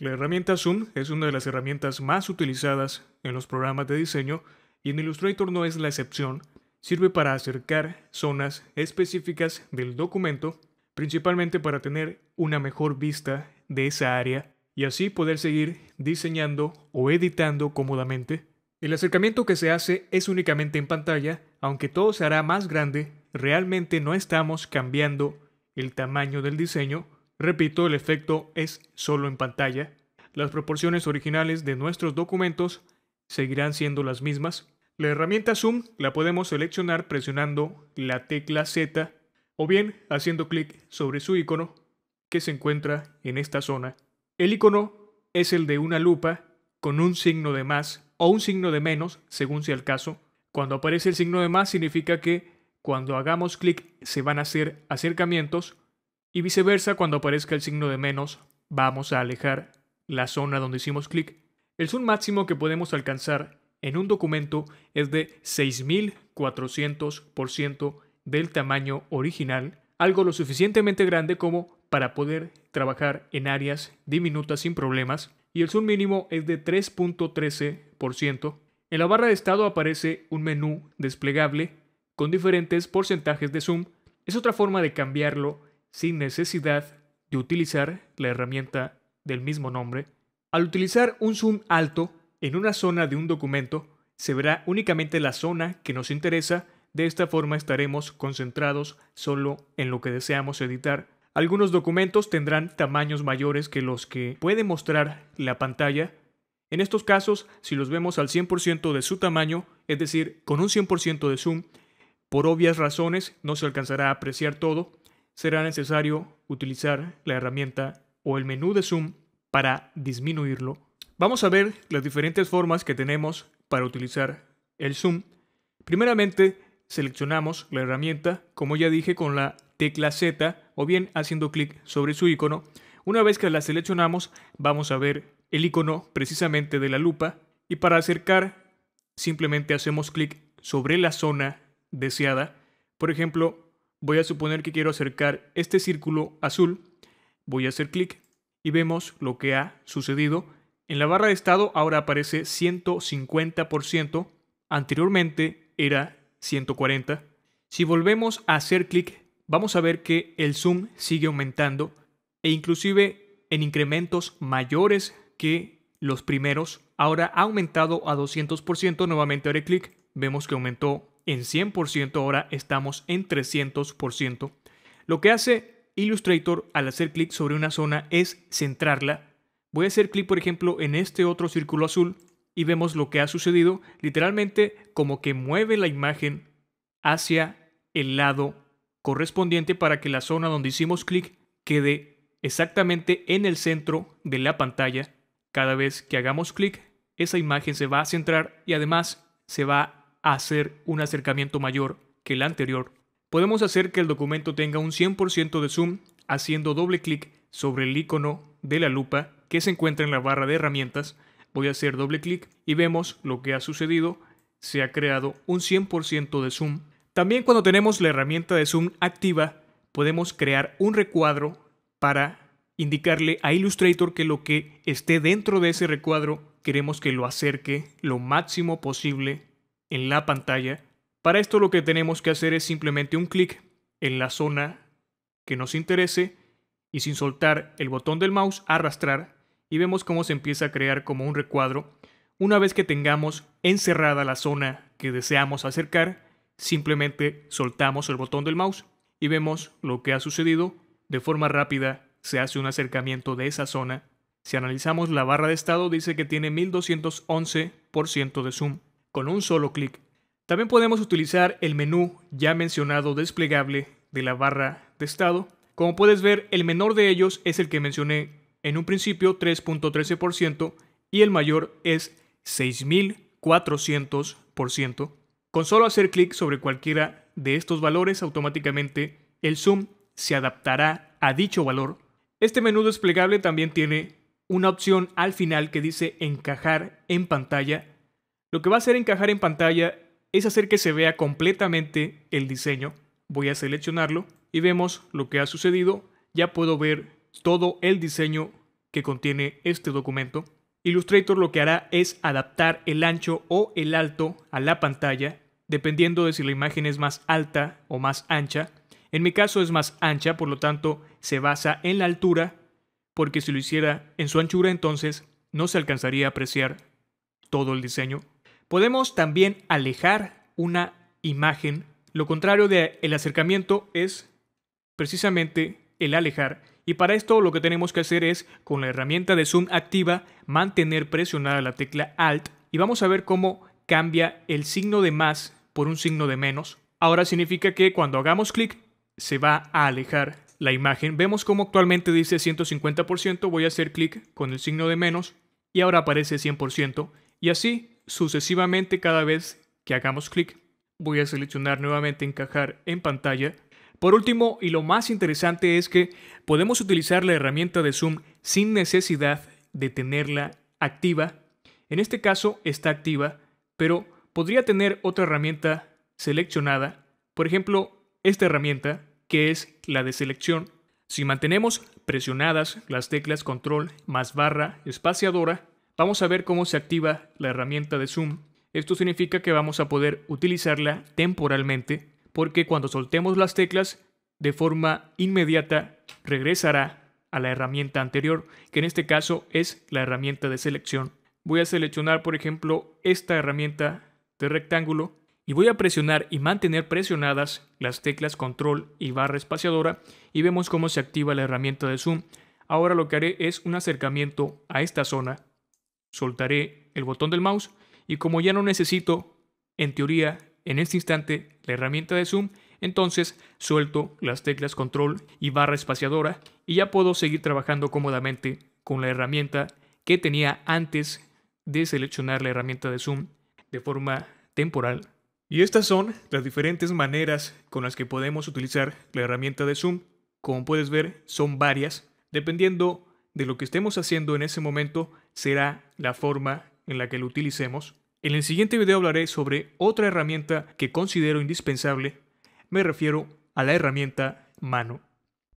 La herramienta Zoom es una de las herramientas más utilizadas en los programas de diseño y en Illustrator no es la excepción. Sirve para acercar zonas específicas del documento, principalmente para tener una mejor vista de esa área y así poder seguir diseñando o editando cómodamente. El acercamiento que se hace es únicamente en pantalla, aunque todo se hará más grande, realmente no estamos cambiando el tamaño del diseño, Repito, el efecto es solo en pantalla. Las proporciones originales de nuestros documentos seguirán siendo las mismas. La herramienta Zoom la podemos seleccionar presionando la tecla Z o bien haciendo clic sobre su icono que se encuentra en esta zona. El icono es el de una lupa con un signo de más o un signo de menos, según sea el caso. Cuando aparece el signo de más significa que cuando hagamos clic se van a hacer acercamientos y viceversa, cuando aparezca el signo de menos, vamos a alejar la zona donde hicimos clic. El zoom máximo que podemos alcanzar en un documento es de 6400% del tamaño original, algo lo suficientemente grande como para poder trabajar en áreas diminutas sin problemas, y el zoom mínimo es de 3.13%. En la barra de estado aparece un menú desplegable con diferentes porcentajes de zoom. Es otra forma de cambiarlo sin necesidad de utilizar la herramienta del mismo nombre. Al utilizar un zoom alto en una zona de un documento, se verá únicamente la zona que nos interesa, de esta forma estaremos concentrados solo en lo que deseamos editar. Algunos documentos tendrán tamaños mayores que los que puede mostrar la pantalla. En estos casos, si los vemos al 100% de su tamaño, es decir, con un 100% de zoom, por obvias razones no se alcanzará a apreciar todo, será necesario utilizar la herramienta o el menú de zoom para disminuirlo. Vamos a ver las diferentes formas que tenemos para utilizar el zoom. Primeramente, seleccionamos la herramienta, como ya dije, con la tecla Z o bien haciendo clic sobre su icono. Una vez que la seleccionamos, vamos a ver el icono precisamente de la lupa y para acercar simplemente hacemos clic sobre la zona deseada. Por ejemplo, Voy a suponer que quiero acercar este círculo azul. Voy a hacer clic y vemos lo que ha sucedido. En la barra de estado ahora aparece 150%. Anteriormente era 140. Si volvemos a hacer clic, vamos a ver que el zoom sigue aumentando e inclusive en incrementos mayores que los primeros. Ahora ha aumentado a 200%. Nuevamente haré clic. Vemos que aumentó en 100%, ahora estamos en 300%. Lo que hace Illustrator al hacer clic sobre una zona es centrarla. Voy a hacer clic, por ejemplo, en este otro círculo azul y vemos lo que ha sucedido. Literalmente como que mueve la imagen hacia el lado correspondiente para que la zona donde hicimos clic quede exactamente en el centro de la pantalla. Cada vez que hagamos clic, esa imagen se va a centrar y además se va hacer un acercamiento mayor que el anterior, podemos hacer que el documento tenga un 100% de zoom haciendo doble clic sobre el icono de la lupa que se encuentra en la barra de herramientas. Voy a hacer doble clic y vemos lo que ha sucedido. Se ha creado un 100% de zoom. También cuando tenemos la herramienta de zoom activa, podemos crear un recuadro para indicarle a Illustrator que lo que esté dentro de ese recuadro queremos que lo acerque lo máximo posible en la pantalla. Para esto lo que tenemos que hacer es simplemente un clic en la zona que nos interese y sin soltar el botón del mouse arrastrar y vemos cómo se empieza a crear como un recuadro. Una vez que tengamos encerrada la zona que deseamos acercar, simplemente soltamos el botón del mouse y vemos lo que ha sucedido. De forma rápida se hace un acercamiento de esa zona. Si analizamos la barra de estado dice que tiene 1211% de zoom con un solo clic. También podemos utilizar el menú ya mencionado desplegable de la barra de estado. Como puedes ver, el menor de ellos es el que mencioné en un principio, 3.13%, y el mayor es 6400%. Con solo hacer clic sobre cualquiera de estos valores, automáticamente el zoom se adaptará a dicho valor. Este menú desplegable también tiene una opción al final que dice encajar en pantalla lo que va a hacer encajar en pantalla es hacer que se vea completamente el diseño. Voy a seleccionarlo y vemos lo que ha sucedido. Ya puedo ver todo el diseño que contiene este documento. Illustrator lo que hará es adaptar el ancho o el alto a la pantalla, dependiendo de si la imagen es más alta o más ancha. En mi caso es más ancha, por lo tanto se basa en la altura, porque si lo hiciera en su anchura entonces no se alcanzaría a apreciar todo el diseño Podemos también alejar una imagen. Lo contrario del acercamiento es precisamente el alejar. Y para esto lo que tenemos que hacer es, con la herramienta de zoom activa, mantener presionada la tecla Alt y vamos a ver cómo cambia el signo de más por un signo de menos. Ahora significa que cuando hagamos clic se va a alejar la imagen. Vemos como actualmente dice 150%, voy a hacer clic con el signo de menos y ahora aparece 100%. Y así sucesivamente cada vez que hagamos clic. Voy a seleccionar nuevamente encajar en pantalla. Por último, y lo más interesante es que podemos utilizar la herramienta de zoom sin necesidad de tenerla activa. En este caso está activa, pero podría tener otra herramienta seleccionada. Por ejemplo, esta herramienta, que es la de selección. Si mantenemos presionadas las teclas control más barra espaciadora, Vamos a ver cómo se activa la herramienta de zoom. Esto significa que vamos a poder utilizarla temporalmente porque cuando soltemos las teclas de forma inmediata regresará a la herramienta anterior, que en este caso es la herramienta de selección. Voy a seleccionar, por ejemplo, esta herramienta de rectángulo y voy a presionar y mantener presionadas las teclas control y barra espaciadora y vemos cómo se activa la herramienta de zoom. Ahora lo que haré es un acercamiento a esta zona soltaré el botón del mouse y como ya no necesito, en teoría, en este instante, la herramienta de zoom, entonces suelto las teclas control y barra espaciadora y ya puedo seguir trabajando cómodamente con la herramienta que tenía antes de seleccionar la herramienta de zoom de forma temporal. Y estas son las diferentes maneras con las que podemos utilizar la herramienta de zoom. Como puedes ver, son varias, dependiendo de lo que estemos haciendo en ese momento será la forma en la que lo utilicemos. En el siguiente video hablaré sobre otra herramienta que considero indispensable. Me refiero a la herramienta mano.